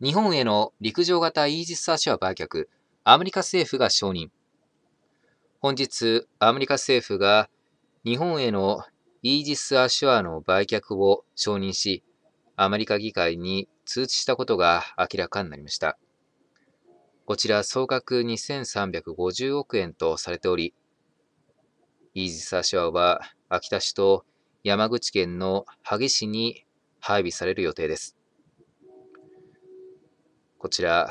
日本への陸上型イージス・アショア売却、アメリカ政府が承認。本日、アメリカ政府が日本へのイージス・アショアの売却を承認し、アメリカ議会に通知したことが明らかになりました。こちら総額2350億円とされており、イージス・アショアは秋田市と山口県の萩市に配備される予定です。こちら、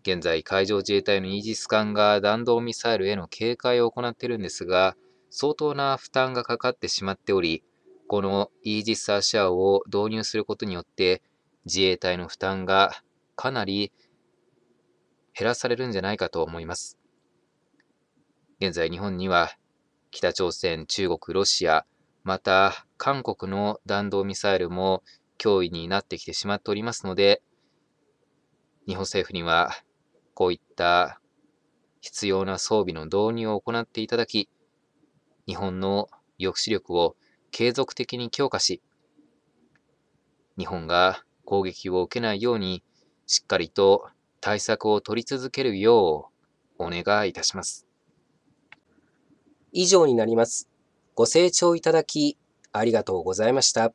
現在海上自衛隊のイージス艦が弾道ミサイルへの警戒を行っているんですが、相当な負担がかかってしまっており、このイージス・アシャオを導入することによって、自衛隊の負担がかなり減らされるんじゃないかと思います。現在日本には北朝鮮、中国、ロシア、また韓国の弾道ミサイルも脅威になってきてしまっておりますので、日本政府にはこういった必要な装備の導入を行っていただき、日本の抑止力を継続的に強化し、日本が攻撃を受けないようにしっかりと対策を取り続けるようお願いいたします。以上になります。ご清聴いただきありがとうございました。